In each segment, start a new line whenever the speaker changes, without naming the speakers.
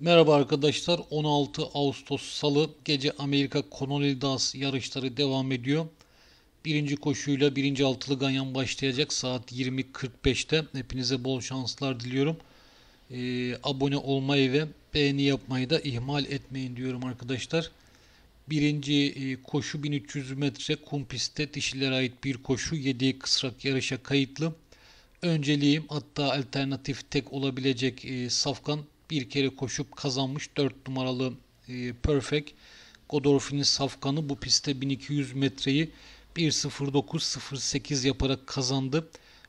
Merhaba arkadaşlar. 16 Ağustos Salı gece Amerika Konolidas yarışları devam ediyor. Birinci koşuyla birinci altılı ganyan başlayacak saat 20.45'te. Hepinize bol şanslar diliyorum. Ee, abone olmayı ve beğeni yapmayı da ihmal etmeyin diyorum arkadaşlar. Birinci e, koşu 1300 metre kum pistte dişilere ait bir koşu. 7 kısrak yarışa kayıtlı. Önceliğim hatta alternatif tek olabilecek e, Safkan bir kere koşup kazanmış 4 numaralı e, Perfect. Godolphin'in safkanı bu pistte 1200 metreyi 1.09.08 yaparak kazandı.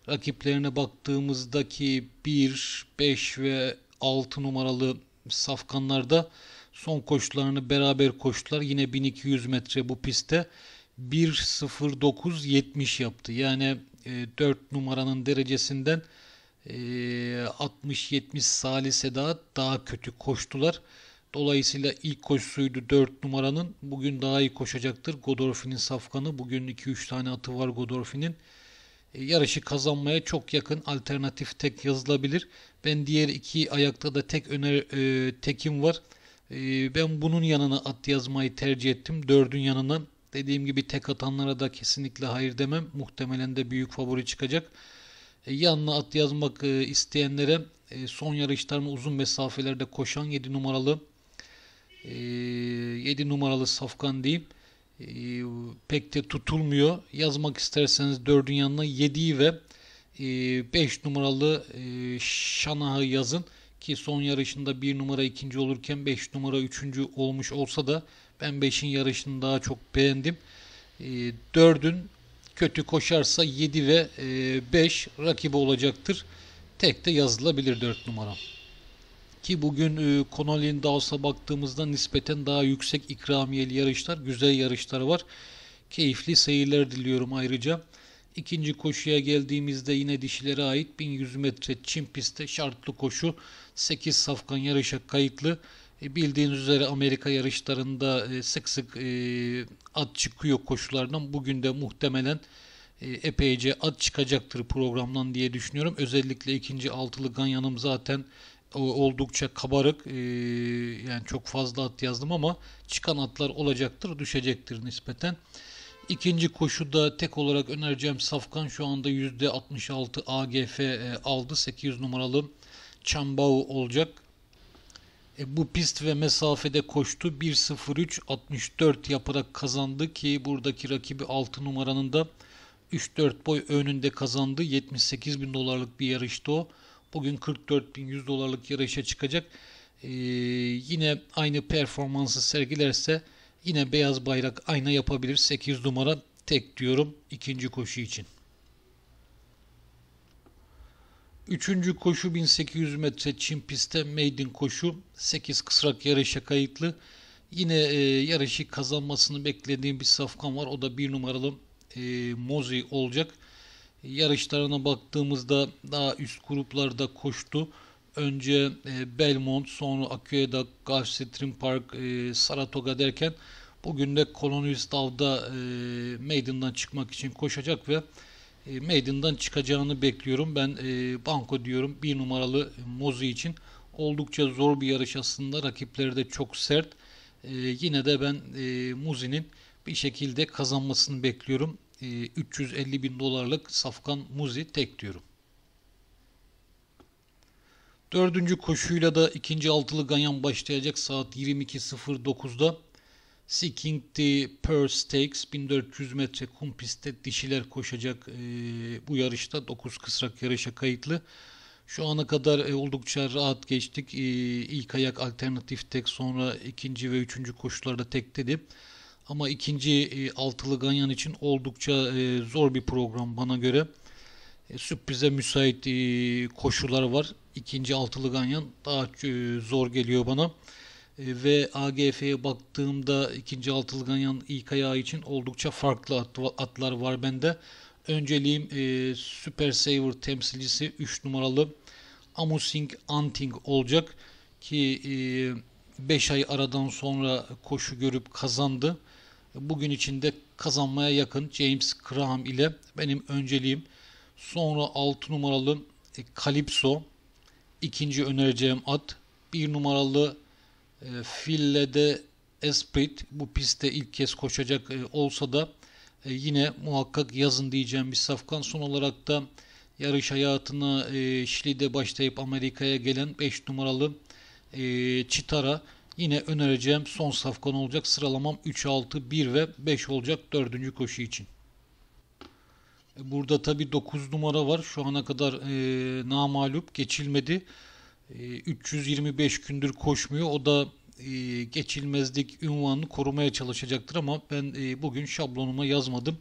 Rakiplerine baktığımızdaki 1, 5 ve 6 numaralı safkanlarda son koşularını beraber koştular. Yine 1200 metre bu pistte 1.09.70 yaptı. Yani 4 e, numaranın derecesinden 60-70 salise daha daha kötü koştular. Dolayısıyla ilk koşusuydu 4 numaranın. Bugün daha iyi koşacaktır. Godorfi'nin safkanı. Bugün 2-3 tane atı var Godorfi'nin. E, yarışı kazanmaya çok yakın alternatif tek yazılabilir. Ben diğer iki ayakta da tek öner e, tekim var. E, ben bunun yanına at yazmayı tercih ettim. Dördün yanından. Dediğim gibi tek atanlara da kesinlikle hayır demem. Muhtemelen de büyük favori çıkacak. E, yanına at yazmak e, isteyenlere e, son yarışlarını uzun mesafelerde koşan 7 numaralı 7 numaralı Safkan diyeyim pek de tutulmuyor. Yazmak isterseniz 4'ün yanına 7'yi ve 5 numaralı Şanah'ı yazın ki son yarışında 1 numara 2. olurken 5 numara 3. olmuş olsa da ben 5'in yarışını daha çok beğendim. 4'ün kötü koşarsa 7 ve 5 e, rakibi olacaktır. Tek de yazılabilir 4 numara. Ki bugün Connolly'in e, Daws'a baktığımızda nispeten daha yüksek ikramiyeli yarışlar, güzel yarışlar var. Keyifli seyirler diliyorum ayrıca. İkinci koşuya geldiğimizde yine dişilere ait 1100 metre çim pistte şartlı koşu 8 safkan yarışa kayıtlı. E, bildiğiniz üzere Amerika yarışlarında e, sık sık e, at çıkıyor koşulardan. Bugün de muhtemelen epeyce at çıkacaktır programdan diye düşünüyorum. Özellikle ikinci altılı Ganyan'ım zaten oldukça kabarık. Yani çok fazla at yazdım ama çıkan atlar olacaktır, düşecektir nispeten. İkinci koşuda tek olarak önereceğim Safkan şu anda %66 AGF aldı. 800 numaralı Çambao olacak. E, bu pist ve mesafede koştu. 1.03.64 yaparak kazandı ki buradaki rakibi 6 numaranın da 3-4 boy önünde kazandı. 78 bin dolarlık bir yarıştı o. Bugün 44 bin 100 dolarlık yarışa çıkacak. E, yine aynı performansı sergilerse yine beyaz bayrak ayna yapabilir. 8 numara tek diyorum ikinci koşu için. Üçüncü koşu 1800 metre Çin pistte maiden koşu. 8 kısrak yarışa kayıtlı. Yine e, yarışı kazanmasını beklediğim bir safkan var. O da bir numaralı e, Mozi olacak. Yarışlarına baktığımızda daha üst gruplarda koştu. Önce e, Belmont, sonra Akueda, Gulfstream Park, e, Saratoga derken bugün de Colonial Stav'da e, Maiden'dan çıkmak için koşacak ve e, meydandan çıkacağını bekliyorum. Ben e, Banko diyorum bir numaralı Mozi için oldukça zor bir yarış aslında. Rakipleri de çok sert. E, yine de ben e, Muzi'nin bir şekilde kazanmasını bekliyorum. E, 350 bin dolarlık Safkan Muzi tek diyorum. Dördüncü koşuyla da ikinci altılı ganyan başlayacak saat 22.09'da. Seeking the Pearl Stakes 1400 metre kum pistte dişiler koşacak bu yarışta 9 kısrak yarışa kayıtlı. Şu ana kadar oldukça rahat geçtik. İlk ayak alternatif tek sonra ikinci ve üçüncü koşularda tek dedi. Ama ikinci altılı ganyan için oldukça zor bir program bana göre. sürprize müsait koşular var. İkinci altılı ganyan daha zor geliyor bana. E, ve AGF'ye baktığımda ikinci altılı ganyan ilk ayağı için oldukça farklı atlar var bende. Önceliğim e, Super Saver temsilcisi 3 numaralı Amusing Anting olacak ki 5 e, ay aradan sonra koşu görüp kazandı. Bugün içinde kazanmaya yakın James Graham ile benim önceliğim. Sonra 6 numaralı e, Calypso ikinci önereceğim at. 1 numaralı e, Fille de Esprit bu pistte ilk kez koşacak e, olsa da e, yine muhakkak yazın diyeceğim bir safkan. Son olarak da yarış hayatına Şili'de başlayıp Amerika'ya gelen 5 numaralı e, Çitara yine önereceğim son safkan olacak. Sıralamam 3, 6, 1 ve 5 olacak 4. koşu için. Burada tabi 9 numara var. Şu ana kadar e, namalup geçilmedi. 325 ee, gündür koşmuyor. O da e, geçilmezlik ünvanını korumaya çalışacaktır ama ben e, bugün şablonuma yazmadım.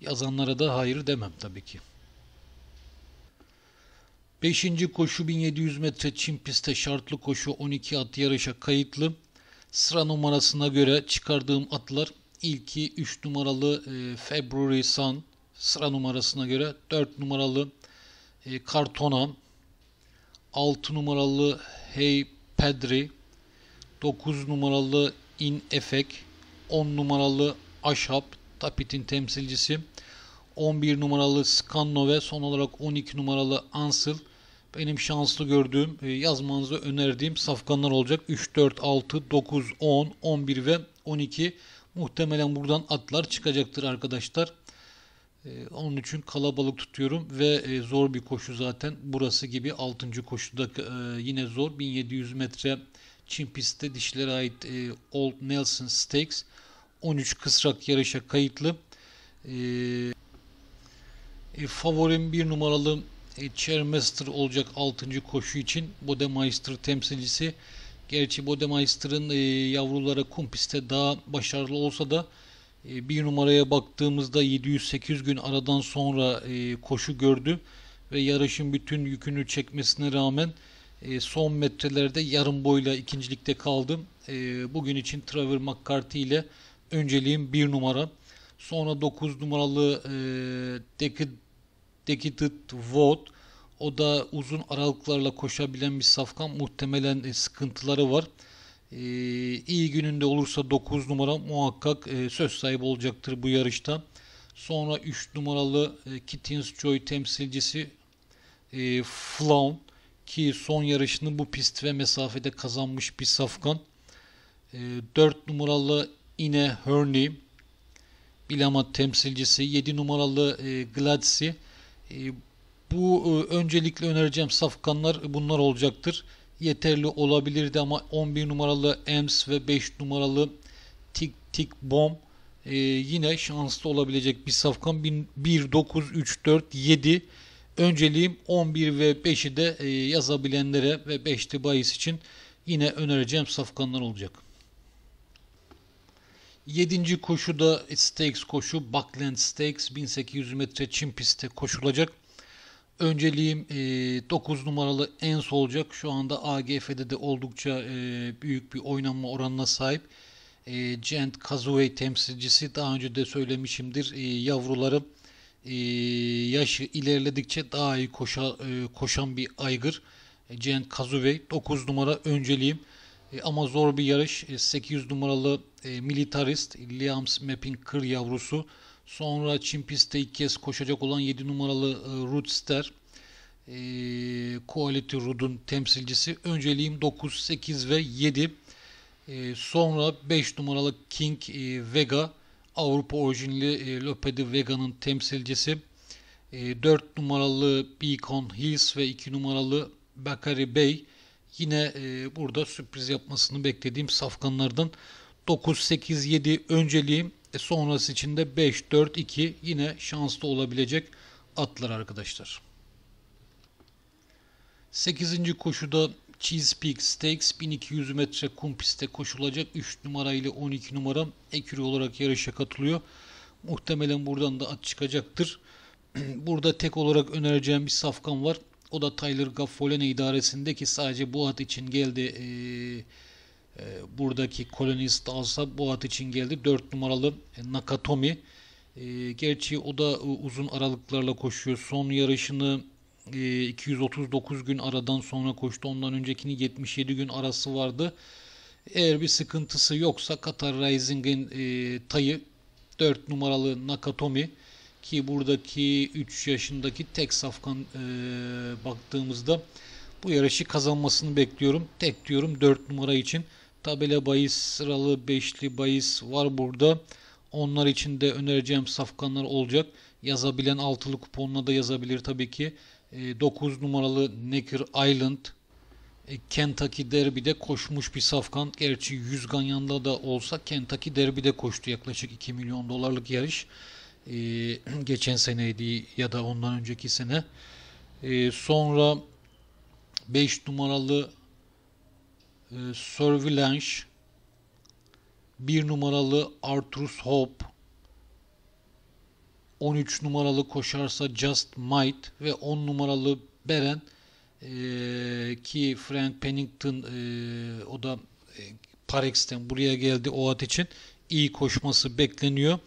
Yazanlara da hayır demem tabii ki. 5. koşu 1700 metre çim pistte şartlı koşu 12 at yarışa kayıtlı. Sıra numarasına göre çıkardığım atlar ilki 3 numaralı e, February Sun sıra numarasına göre 4 numaralı Kartona 6 numaralı Hey Pedri, 9 numaralı In Efek, 10 numaralı Aşap, Tapit'in temsilcisi, 11 numaralı Skanno ve son olarak 12 numaralı Ansıl benim şanslı gördüğüm, e, yazmanızı önerdiğim safkanlar olacak. 3, 4, 6, 9, 10, 11 ve 12 muhtemelen buradan atlar çıkacaktır arkadaşlar. Ee, onun için kalabalık tutuyorum ve e, zor bir koşu zaten burası gibi 6. koşuda e, yine zor 1700 metre Çin pistte dişlere ait e, Old Nelson Stakes 13 kısrak yarışa kayıtlı. Ee, favorim bir numaralı e, Chairmaster olacak 6. koşu için Bodemeister temsilcisi. Gerçi Bodemeister'ın yavrulara kum pistte daha başarılı olsa da e, bir numaraya baktığımızda 708 gün aradan sonra e, koşu gördü ve yarışın bütün yükünü çekmesine rağmen e, son metrelerde yarım boyla ikincilikte kaldı. Bugün için Trevor McCarthy ile önceliğim bir numara. Sonra 9 numaralı Decadent Vote. O da uzun aralıklarla koşabilen bir safkan. Muhtemelen sıkıntıları var. Ee, iyi gününde olursa 9 numara muhakkak e, söz sahibi olacaktır bu yarışta. Sonra 3 numaralı e, Kittins Joy temsilcisi e, Flown ki son yarışını bu pist ve mesafede kazanmış bir safkan. 4 e, numaralı Ine Hurney Bilama temsilcisi 7 numaralı e, Gladsi. E, bu öncelikle önereceğim safkanlar bunlar olacaktır yeterli olabilirdi ama 11 numaralı Ems ve 5 numaralı Tik Tik Bom e, yine şanslı olabilecek bir safkan 1 9 3 4 7 önceliğim 11 ve 5'i de e, yazabilenlere ve 5'li bahis için yine önereceğim safkanlar olacak. 7. koşu da stakes koşu. Buckland Stakes 1800 metre çim pistte koşulacak. Önceliğim 9 e, numaralı en solacak. Şu anda AGF'de de oldukça e, büyük bir oynanma oranına sahip. Gent e, Kazuvey temsilcisi daha önce de söylemişimdir. Yavrularım yaşı ilerledikçe daha iyi koşa, koşan bir aygır. Gent Kazuvey 9 numara önceliğim. Ama zor bir yarış. 800 numaralı Militarist Liams Mapping Kır yavrusu. Sonra Çin pistte ilk kez koşacak olan 7 numaralı e, Rudster. E, Quality Rud'un temsilcisi. Önceliğim 9, 8 ve 7. E, sonra 5 numaralı King e, Vega. Avrupa orijinli e, Lope de Vega'nın temsilcisi. E, 4 numaralı Beacon Hills ve 2 numaralı Bakari Bey. Yine e, burada sürpriz yapmasını beklediğim safkanlardan 9, 8, 7 önceliğim e sonrası için de 5, 4, 2 yine şanslı olabilecek atlar arkadaşlar. 8. koşuda Cheese Peak Stakes 1200 metre kum pistte koşulacak 3 numara ile 12 numara ekürü olarak yarışa katılıyor. Muhtemelen buradan da at çıkacaktır. Burada tek olarak önereceğim bir safkan var. O da Tyler Gaffolene idaresindeki sadece bu at için geldi. Ee, ee, buradaki kolonist alsa Alsaboat için geldi. 4 numaralı e, Nakatomi. Ee, gerçi o da e, uzun aralıklarla koşuyor. Son yarışını 239 e, gün aradan sonra koştu. Ondan öncekini 77 gün arası vardı. Eğer bir sıkıntısı yoksa Qatar Rising'in e, tayı 4 numaralı Nakatomi ki buradaki 3 yaşındaki tek safkan baktığımızda bu yarışı kazanmasını bekliyorum. Tek diyorum 4 numara için. Tabela bahis, sıralı beşli bahis var burada. Onlar için de önereceğim safkanlar olacak. Yazabilen altılı kuponla da yazabilir tabii ki. 9 e, numaralı Necker Island e, Kentucky Derby'de koşmuş bir safkan. Gerçi 100 ganyanda da olsa Kentucky Derby'de koştu. Yaklaşık 2 milyon dolarlık yarış. Ee, geçen seneydi ya da ondan önceki sene. Ee, sonra 5 numaralı e, ee, Surveillance, bir numaralı Arturus Hope, 13 numaralı koşarsa Just Might ve 10 numaralı Beren e, ki Frank Pennington e, o da e, Parex'ten buraya geldi o at için iyi koşması bekleniyor.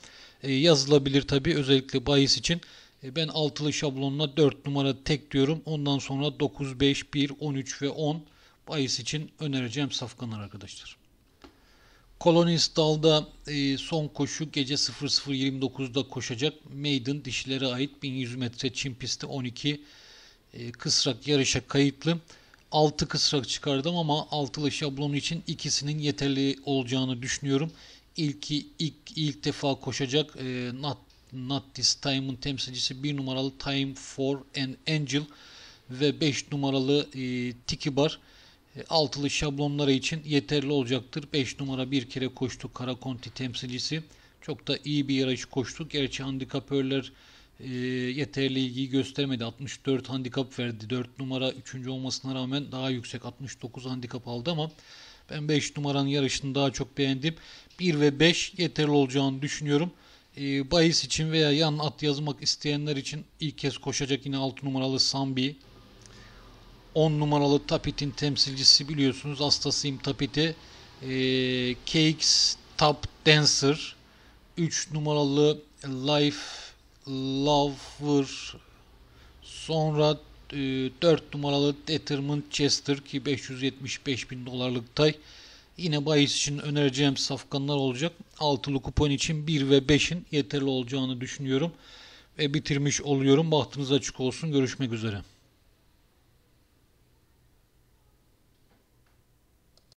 E, yazılabilir tabi özellikle bahis için. E, ben altılı şablonla 4 numara tek diyorum. Ondan sonra 9, 5, 1, 13 ve 10 Bayis için önereceğim safkanlar arkadaşlar. Colonist dalda e, son koşu gece 00.29'da koşacak. Maiden dişilere ait 1100 metre çim pisti 12 e, kısrak yarışa kayıtlı. 6 kısrak çıkardım ama altılı şablonu için ikisinin yeterli olacağını düşünüyorum. İlki ilk ilk defa koşacak e, Not, Not This Time'ın temsilcisi 1 numaralı Time for an Angel ve 5 numaralı e, Tiki Bar altılı şablonları için yeterli olacaktır. 5 numara bir kere koştu Kara Conti temsilcisi. Çok da iyi bir yarış koştu. Gerçi handikapörler e, yeterli ilgi göstermedi. 64 handikap verdi. 4 numara 3. olmasına rağmen daha yüksek 69 handikap aldı ama ben 5 numaranın yarışını daha çok beğendim. 1 ve 5 yeterli olacağını düşünüyorum. E, bahis için veya yan at yazmak isteyenler için ilk kez koşacak yine 6 numaralı Sambi 10 numaralı tapetin temsilcisi biliyorsunuz hastasıyım Tapit'i. E, ee, Cakes Tap Dancer 3 numaralı Life Lover sonra e, 4 numaralı Determined Chester ki 575 bin dolarlık tay. Yine bahis için önereceğim safkanlar olacak. Altılı kupon için 1 ve 5'in yeterli olacağını düşünüyorum. Ve bitirmiş oluyorum. Bahtınız açık olsun. Görüşmek üzere.